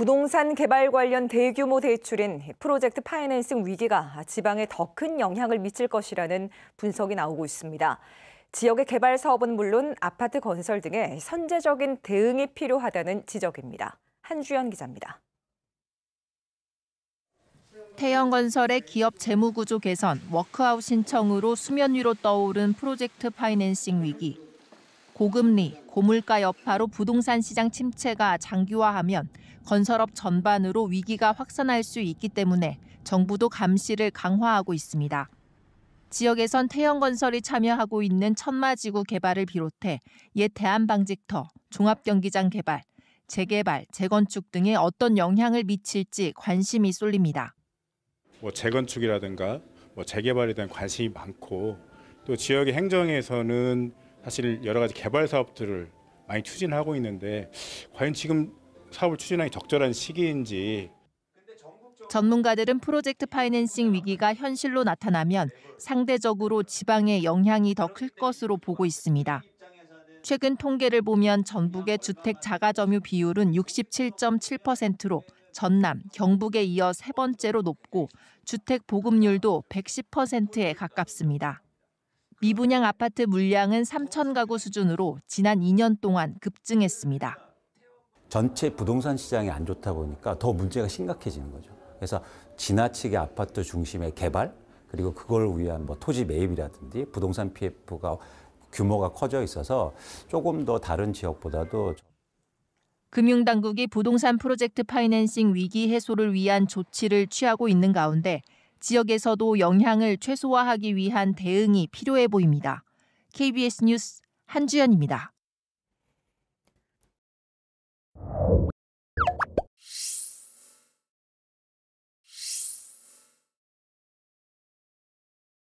부동산 개발 관련 대규모 대출인 프로젝트 파이낸싱 위기가 지방에 더 큰 영향을 미칠 것이라는 분석이 나오고 있습니다. 지역의 개발 사업은 물론 아파트 건설 등의 선제적인 대응이 필요하다는 지적입니다. 한주연 기자입니다. 태형 건설의 기업 재무 구조 개선, 워크아웃 신청으로 수면 위로 떠오른 프로젝트 파이낸싱 위기. 고금리, 고물가 여파로 부동산 시장 침체가 장기화하면 건설업 전반으로 위기가 확산할 수 있기 때문에 정부도 감시를 강화하고 있습니다. 지역에선 태형건설이 참여하고 있는 천마지구 개발을 비롯해 옛 대한방직터, 종합경기장 개발, 재개발, 재건축 등에 어떤 영향을 미칠지 관심이 쏠립니다. 뭐 재건축이라든가 뭐 재개발에 대한 관심이 많고 또 지역의 행정에서는 사실 여러 가지 개발 사업들을 많이 추진하고 있는데 과연 지금 사업을 추진하기 적절한 시기인지 전문가들은 프로젝트 파이낸싱 위기가 현실로 나타나면 상대적으로 지방의 영향이 더 클 것으로 보고 있습니다. 최근 통계를 보면 전북의 주택 자가 점유 비율은 67.7%로 전남, 경북에 이어 세 번째로 높고 주택 보급률도 110%에 가깝습니다. 미분양 아파트 물량은 3천 가구 수준으로 지난 2년 동안 급증했습니다. 전체 부동산 시장이 안 좋다 보니까 더 문제가 심각해지는 거죠. 그래서 지나치게 아파트 중심의 개발 그리고 그걸 위한 뭐 토지 매입이라든지 부동산 PF가 규모가 커져 있어서 조금 더 다른 지역보다도 금융당국이 부동산 프로젝트 파이낸싱 위기 해소를 위한 조치를 취하고 있는 가운데 지역에서도 영향을 최소화하기 위한 대응이 필요해 보입니다. KBS 뉴스 한주연입니다.